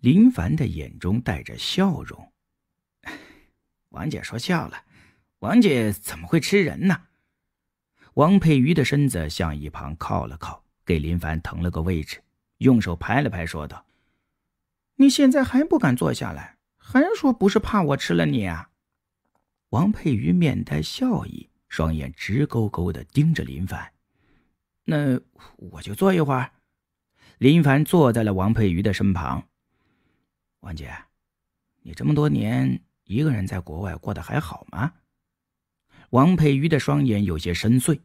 林凡的眼中带着笑容，王姐说笑了，王姐怎么会吃人呢？王佩瑜的身子向一旁靠了靠，给林凡腾了个位置，用手拍了拍，说道：“你现在还不敢坐下来，还说不是怕我吃了你啊？”王佩瑜面带笑意，双眼直勾勾的盯着林凡。那我就坐一会儿。林凡坐在了王佩瑜的身旁。王姐，你这么多年一个人在国外过得还好吗？王佩瑜的双眼有些深邃。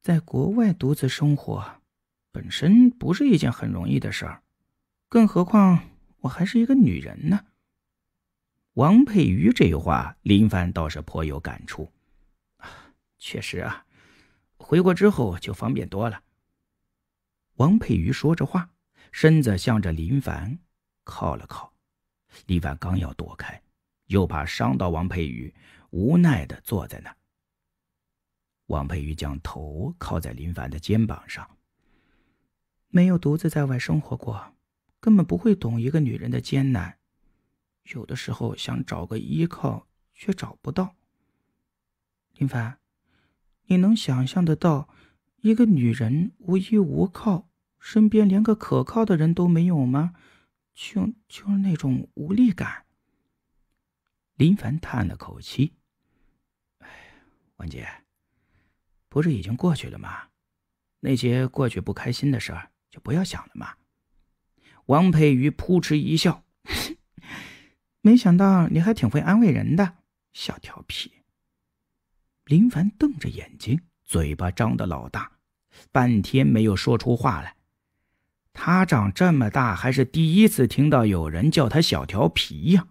在国外独自生活，本身不是一件很容易的事儿，更何况我还是一个女人呢。王佩瑜这话，林凡倒是颇有感触。确实啊，回国之后就方便多了。王佩瑜说着话，身子向着林凡。靠了靠，林凡刚要躲开，又怕伤到王佩瑜，无奈的坐在那儿。王佩瑜将头靠在林凡的肩膀上。没有独自在外生活过，根本不会懂一个女人的艰难。有的时候想找个依靠，却找不到。林凡，你能想象得到一个女人无依无靠，身边连个可靠的人都没有吗？就就是那种无力感。林凡叹了口气：“哎，文杰，不是已经过去了吗？那些过去不开心的事儿就不要想了嘛。”王佩瑜扑哧一笑：“没想到你还挺会安慰人的，小调皮。”林凡瞪着眼睛，嘴巴张得老大，半天没有说出话来。他长这么大，还是第一次听到有人叫他“小调皮”呀，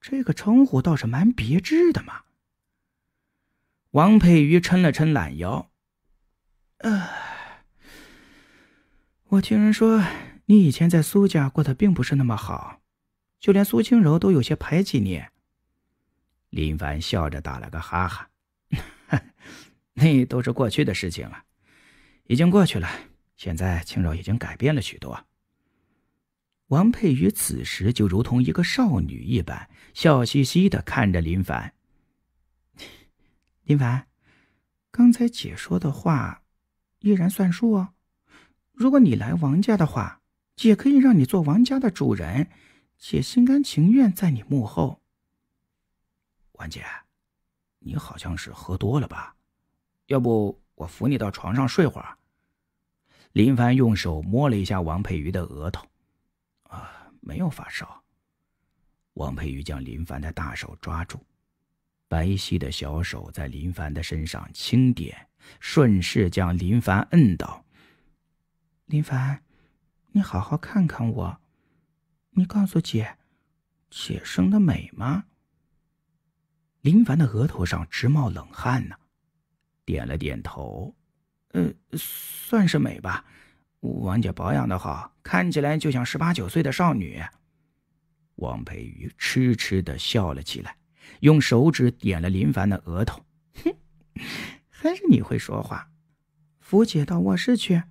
这个称呼倒是蛮别致的嘛。王佩瑜抻了抻懒腰，嗯，我听人说你以前在苏家过得并不是那么好，就连苏清柔都有些排挤你。林凡笑着打了个哈哈，那都是过去的事情了，已经过去了。现在青柔已经改变了许多。王佩瑜此时就如同一个少女一般，笑嘻嘻的看着林凡。林凡，刚才姐说的话，依然算数哦。如果你来王家的话，姐可以让你做王家的主人，姐心甘情愿在你幕后。王姐，你好像是喝多了吧？要不我扶你到床上睡会儿。林凡用手摸了一下王佩瑜的额头，啊，没有发烧。王佩瑜将林凡的大手抓住，白皙的小手在林凡的身上轻点，顺势将林凡摁倒。林凡，你好好看看我，你告诉姐，姐生的美吗？林凡的额头上直冒冷汗呢，点了点头。呃，算是美吧，王姐保养的好，看起来就像十八九岁的少女。王佩瑜痴痴的笑了起来，用手指点了林凡的额头，哼，还是你会说话。扶姐到卧室去。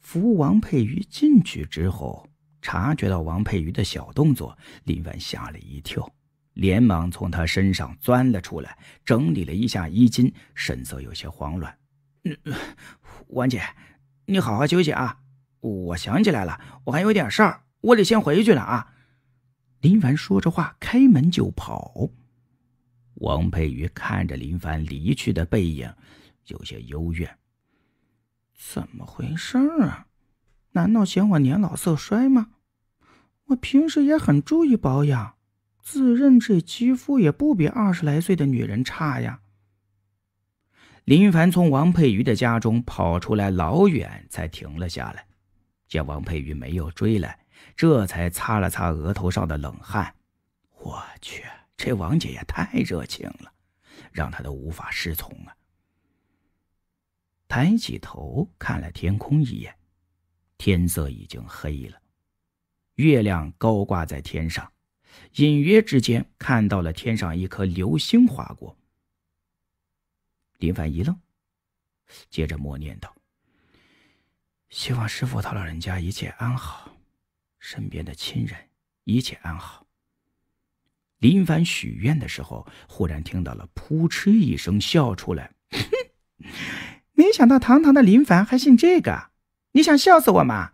扶王佩瑜进去之后，察觉到王佩瑜的小动作，林凡吓了一跳，连忙从她身上钻了出来，整理了一下衣襟，神色有些慌乱。嗯，王姐，你好好休息啊！我想起来了，我还有点事儿，我得先回去了啊！林凡说着话，开门就跑。王佩瑜看着林凡离去的背影，有些幽怨。怎么回事啊？难道嫌我年老色衰吗？我平时也很注意保养，自认这肌肤也不比二十来岁的女人差呀。林凡从王佩瑜的家中跑出来，老远才停了下来。见王佩瑜没有追来，这才擦了擦额头上的冷汗。我去，这王姐也太热情了，让他都无法适从啊！抬起头看了天空一眼，天色已经黑了，月亮高挂在天上，隐约之间看到了天上一颗流星划过。林凡一愣，接着默念道：“希望师傅他老人家一切安好，身边的亲人一切安好。”林凡许愿的时候，忽然听到了“扑哧”一声笑出来，“哼，没想到堂堂的林凡还信这个，你想笑死我吗？”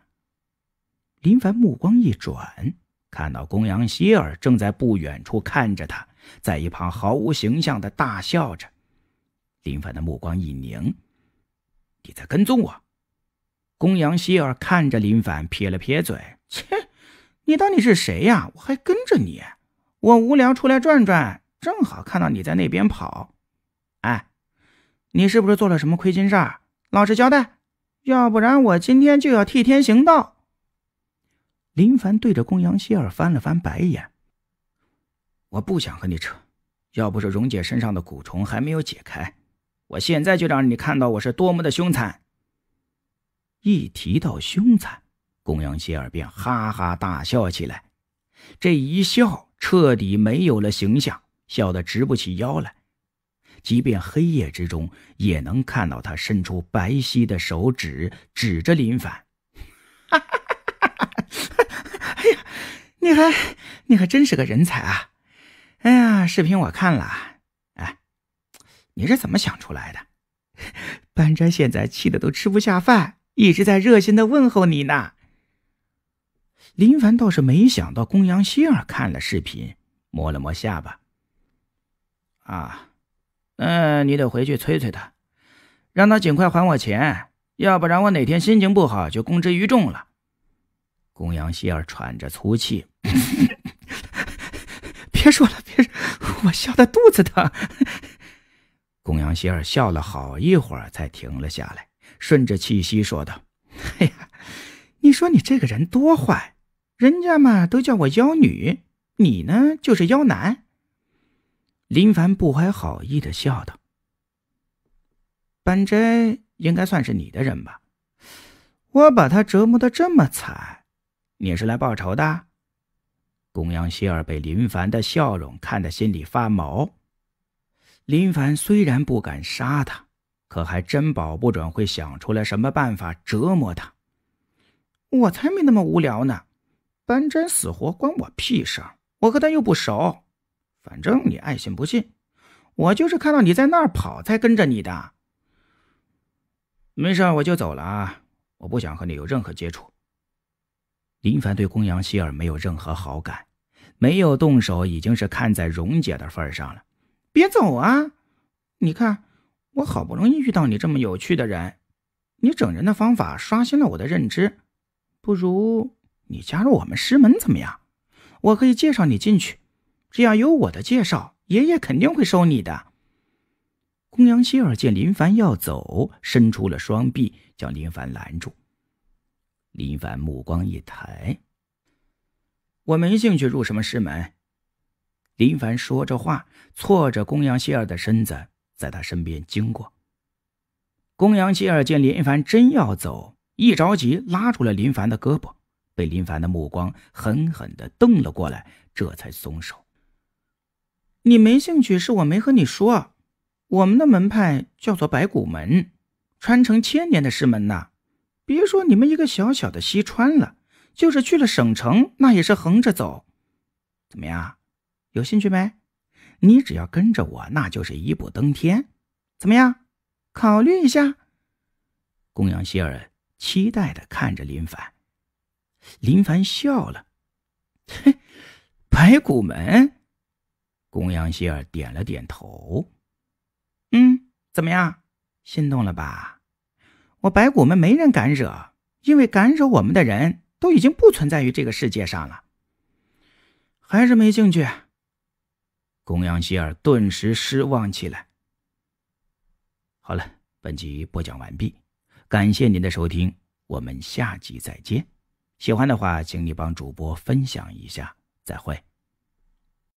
林凡目光一转，看到公羊希尔正在不远处看着他，在一旁毫无形象的大笑着。林凡的目光一凝：“你在跟踪我？”公羊希尔看着林凡，撇了撇嘴：“切，你当你是谁呀？我还跟着你？我无聊出来转转，正好看到你在那边跑。哎，你是不是做了什么亏心事儿？老实交代，要不然我今天就要替天行道！”林凡对着公羊希尔翻了翻白眼：“我不想和你扯。要不是荣姐身上的蛊虫还没有解开。”我现在就让你看到我是多么的凶残。一提到凶残，公羊歇尔便哈哈大笑起来，这一笑彻底没有了形象，笑得直不起腰来。即便黑夜之中，也能看到他伸出白皙的手指指着林凡。哈哈哈哈哈！哎呀，你还，你还真是个人才啊！哎呀，视频我看了。你是怎么想出来的？班砖现在气的都吃不下饭，一直在热心的问候你呢。林凡倒是没想到公羊希尔看了视频，摸了摸下巴。啊，那你得回去催催他，让他尽快还我钱，要不然我哪天心情不好就公之于众了。公羊希尔喘着粗气，别说了，别，我笑的肚子疼。公羊希儿笑了好一会儿，才停了下来，顺着气息说道：“哎呀，你说你这个人多坏，人家嘛都叫我妖女，你呢就是妖男。”林凡不怀好意的笑道：“本斋应该算是你的人吧？我把他折磨的这么惨，你是来报仇的？”公羊希儿被林凡的笑容看得心里发毛。林凡虽然不敢杀他，可还真保不准会想出来什么办法折磨他。我才没那么无聊呢，班真死活关我屁事儿，我和他又不熟。反正你爱信不信，我就是看到你在那儿跑才跟着你的。没事，我就走了啊，我不想和你有任何接触。林凡对公羊希尔没有任何好感，没有动手已经是看在荣姐的份上了。别走啊！你看，我好不容易遇到你这么有趣的人，你整人的方法刷新了我的认知。不如你加入我们师门怎么样？我可以介绍你进去，只要有我的介绍，爷爷肯定会收你的。公羊希尔见林凡要走，伸出了双臂将林凡拦住。林凡目光一抬：“我没兴趣入什么师门。”林凡说着话，错着公羊希尔的身子，在他身边经过。公羊希尔见林凡真要走，一着急拉住了林凡的胳膊，被林凡的目光狠狠的瞪了过来，这才松手。你没兴趣，是我没和你说，我们的门派叫做白骨门，传承千年的师门呐。别说你们一个小小的西川了，就是去了省城，那也是横着走。怎么样？有兴趣没？你只要跟着我，那就是一步登天。怎么样？考虑一下。公羊希尔期待的看着林凡，林凡笑了：“哼，白骨门。”公羊希尔点了点头：“嗯，怎么样？心动了吧？我白骨门没人敢惹，因为敢惹我们的人都已经不存在于这个世界上了。还是没兴趣。”公羊希尔顿时失望起来。好了，本集播讲完毕，感谢您的收听，我们下集再见。喜欢的话，请你帮主播分享一下。再会。